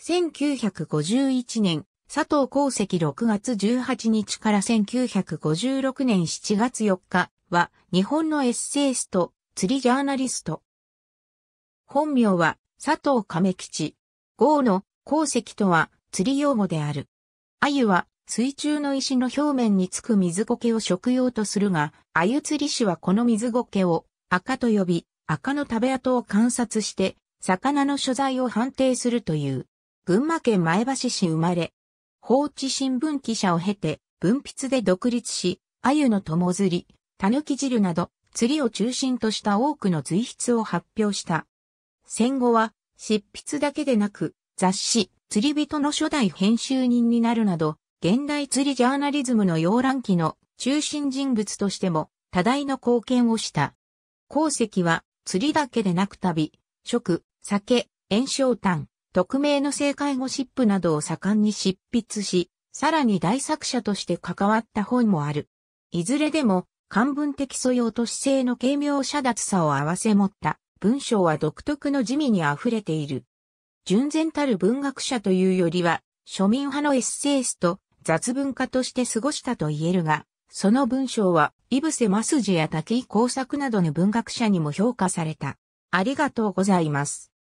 1951年、佐藤功石6月18日から1956年7月4日は日本のエッセイスト、釣りジャーナリスト。本名は佐藤亀吉。号の功石とは釣り用語である。鮎は水中の石の表面につく水苔を食用とするが、鮎釣り師はこの水苔を赤と呼び、赤の食べ跡を観察して、魚の所在を判定するという。群馬県前橋市生まれ、放置新聞記者を経て、文筆で独立し、鮎の友釣り、狸汁など、釣りを中心とした多くの随筆を発表した。戦後は、執筆だけでなく、雑誌、釣り人の初代編集人になるなど、現代釣りジャーナリズムの要覧期の中心人物としても、多大の貢献をした。功績は、釣りだけでなく旅、食、酒、炎症炭、匿名の性介護シップなどを盛んに執筆し、さらに大作者として関わった本もある。いずれでも、漢文的素養と姿勢の軽妙遮脱さを合わせ持った文章は独特の地味に溢れている。純然たる文学者というよりは、庶民派のエッセイスと雑文化として過ごしたと言えるが、その文章は、イブセ・マスジや竹井工作などの文学者にも評価された。ありがとうございます。